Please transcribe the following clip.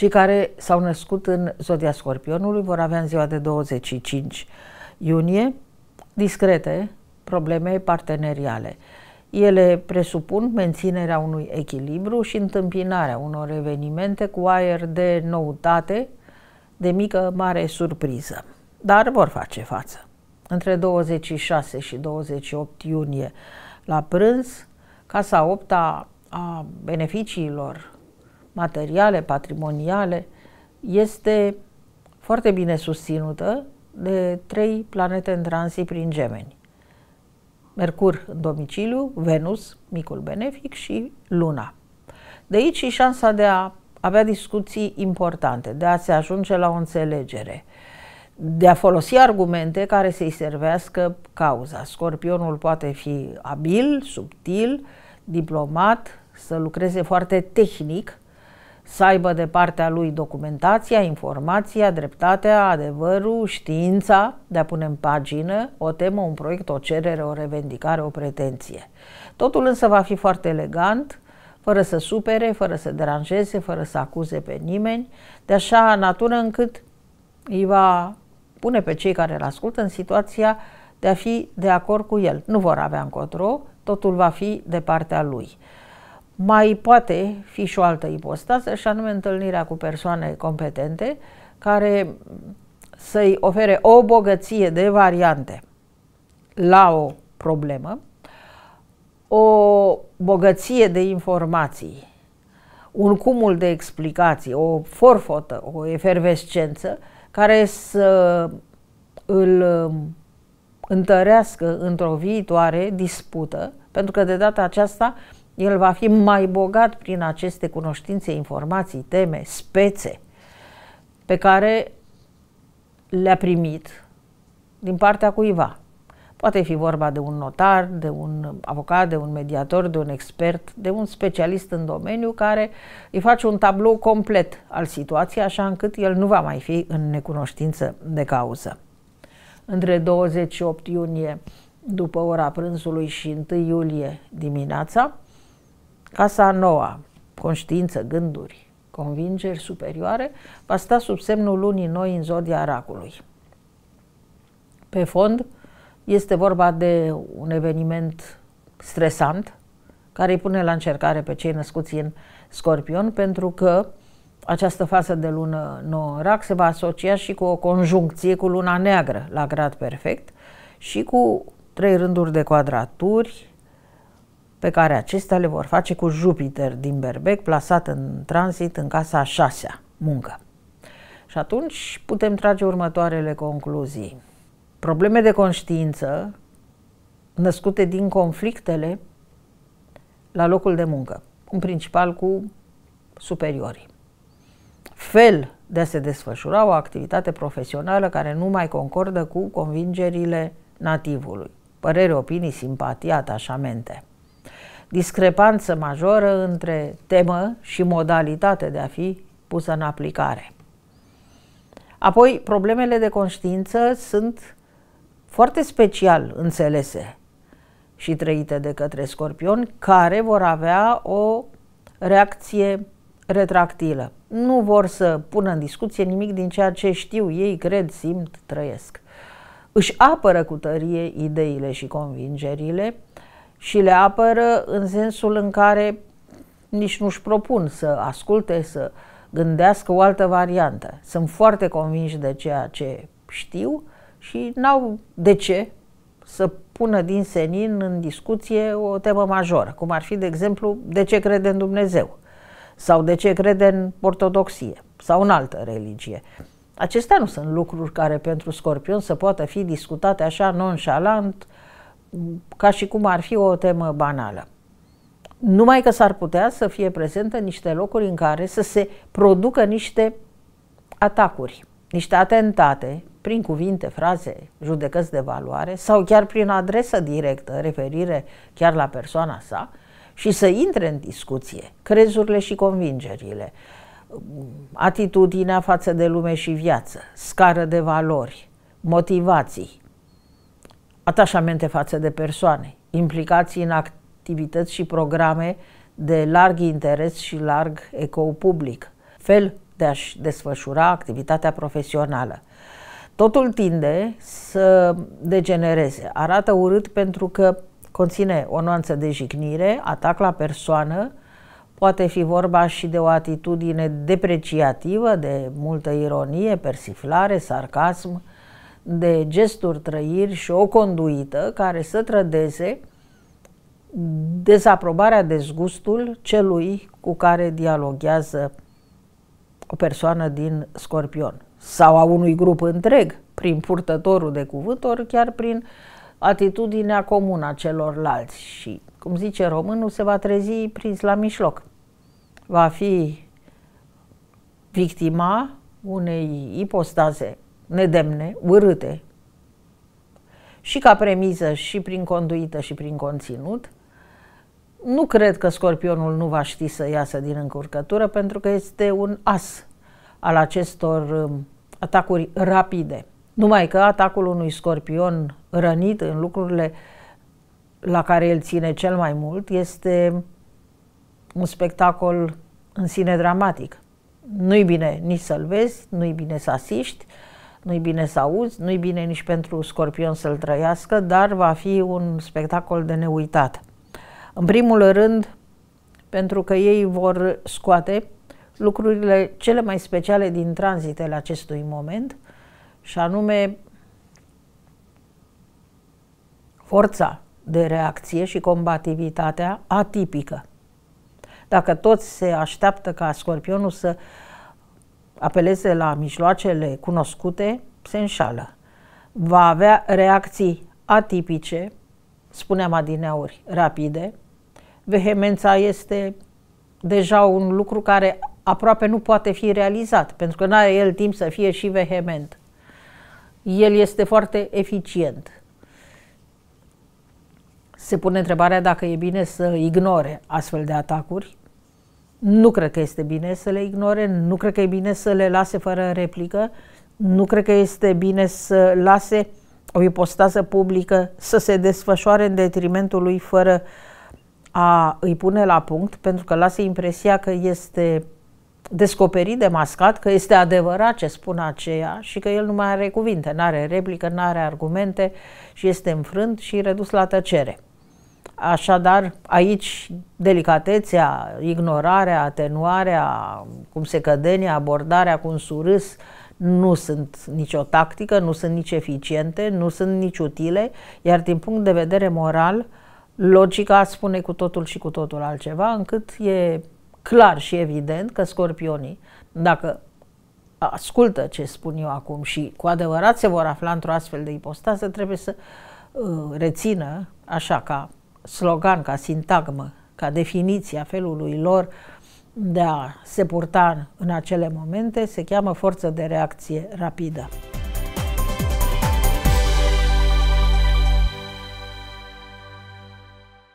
Cei care s-au născut în Zodia Scorpionului vor avea în ziua de 25 iunie discrete probleme parteneriale. Ele presupun menținerea unui echilibru și întâmpinarea unor evenimente cu aer de noutate, de mică, mare surpriză. Dar vor face față. Între 26 și 28 iunie la prânz, casa 8 -a, a beneficiilor materiale, patrimoniale, este foarte bine susținută de trei planete în transit prin gemeni. Mercur în domiciliu, Venus, micul benefic și Luna. De aici și șansa de a avea discuții importante, de a se ajunge la o înțelegere, de a folosi argumente care să-i servească cauza. Scorpionul poate fi abil, subtil, diplomat, să lucreze foarte tehnic, să aibă de partea lui documentația, informația, dreptatea, adevărul, știința de a pune în pagină o temă, un proiect, o cerere, o revendicare, o pretenție. Totul însă va fi foarte elegant, fără să supere, fără să deranjeze, fără să acuze pe nimeni, de așa natură încât îi va pune pe cei care îl ascultă în situația de a fi de acord cu el. Nu vor avea încotro, totul va fi de partea lui. Mai poate fi și o altă ipostază, și anume întâlnirea cu persoane competente care să-i ofere o bogăție de variante la o problemă, o bogăție de informații, un cumul de explicații, o forfotă, o efervescență care să îl um, întărească într-o viitoare dispută, pentru că de data aceasta el va fi mai bogat prin aceste cunoștințe, informații, teme, spețe pe care le-a primit din partea cuiva. Poate fi vorba de un notar, de un avocat, de un mediator, de un expert, de un specialist în domeniu care îi face un tablou complet al situației, așa încât el nu va mai fi în necunoștință de cauză. Între 28 iunie după ora prânzului și 1 iulie dimineața, Casa a noua, conștiință, gânduri, convingeri superioare, va sta sub semnul lunii noi în zodia Aracului. Pe fond, este vorba de un eveniment stresant care îi pune la încercare pe cei născuți în scorpion pentru că această fază de lună nouă rac se va asocia și cu o conjuncție cu luna neagră la grad perfect și cu trei rânduri de quadraturi, pe care acestea le vor face cu Jupiter din Berbec, plasat în tranzit în casa a șasea, muncă. Și atunci putem trage următoarele concluzii. Probleme de conștiință născute din conflictele la locul de muncă, în principal cu superiorii. Fel de a se desfășura o activitate profesională care nu mai concordă cu convingerile nativului. Părere, opinii, simpatie, atașamente – discrepanță majoră între temă și modalitate de a fi pusă în aplicare. Apoi, problemele de conștiință sunt foarte special înțelese și trăite de către scorpioni, care vor avea o reacție retractilă. Nu vor să pună în discuție nimic din ceea ce știu ei, cred, simt, trăiesc. Își apără cu tărie ideile și convingerile, și le apără în sensul în care nici nu-și propun să asculte, să gândească o altă variantă. Sunt foarte convinși de ceea ce știu și n-au de ce să pună din senin în discuție o temă majoră, cum ar fi, de exemplu, de ce crede în Dumnezeu sau de ce crede în ortodoxie sau în altă religie. Acestea nu sunt lucruri care pentru scorpion să poată fi discutate așa nonșalant, ca și cum ar fi o temă banală. Numai că s-ar putea să fie prezentă niște locuri în care să se producă niște atacuri, niște atentate prin cuvinte, fraze, judecăți de valoare sau chiar prin adresă directă, referire chiar la persoana sa și să intre în discuție crezurile și convingerile, atitudinea față de lume și viață, scară de valori, motivații, atașamente față de persoane, implicații în activități și programe de larg interes și larg ecou public, fel de a-și desfășura activitatea profesională. Totul tinde să degenereze. Arată urât pentru că conține o nuanță de jignire, atac la persoană, poate fi vorba și de o atitudine depreciativă, de multă ironie, persiflare, sarcasm, de gesturi, trăiri și o conduită care să trădeze dezaprobarea, dezgustul celui cu care dialoghează o persoană din scorpion sau a unui grup întreg prin purtătorul de cuvânt, ori chiar prin atitudinea comună a celorlalți și, cum zice românul, se va trezi prins la mișloc. Va fi victima unei ipostaze nedemne, urâte, și ca premiză, și prin conduită, și prin conținut, nu cred că scorpionul nu va ști să iasă din încurcătură, pentru că este un as al acestor um, atacuri rapide. Numai că atacul unui scorpion rănit în lucrurile la care el ține cel mai mult este un spectacol în sine dramatic. Nu-i bine nici să-l vezi, nu-i bine să asiști, nu-i bine să auzi, nu-i bine nici pentru Scorpion să-l trăiască, dar va fi un spectacol de neuitat. În primul rând, pentru că ei vor scoate lucrurile cele mai speciale din tranzitele acestui moment, și anume forța de reacție și combativitatea atipică. Dacă toți se așteaptă ca scorpionul să uh, apeleze la mijloacele cunoscute, se înșală. Va avea reacții atipice, spuneam adineauri, rapide. Vehemența este deja un lucru care aproape nu poate fi realizat, pentru că nu are el timp să fie și vehement. El este foarte eficient. Se pune întrebarea dacă e bine să ignore astfel de atacuri nu cred că este bine să le ignore, nu cred că e bine să le lase fără replică, nu cred că este bine să lase o ipostază publică să se desfășoare în detrimentul lui fără a îi pune la punct, pentru că lasă impresia că este descoperit, demascat, că este adevărat ce spun aceia și că el nu mai are cuvinte, nu are replică, nu are argumente și este înfrânt și redus la tăcere. Așadar, aici delicatețea, ignorarea, atenuarea, cum se cădene, abordarea cu un surâs, nu sunt nicio tactică, nu sunt nici eficiente, nu sunt nici utile, iar din punct de vedere moral, logica spune cu totul și cu totul altceva, încât e clar și evident că scorpionii, dacă ascultă ce spun eu acum și cu adevărat se vor afla într-o astfel de ipostază, trebuie să uh, rețină, așa ca slogan, ca sintagmă, ca definiție a felului lor de a se purta în acele momente, se cheamă forță de reacție rapidă.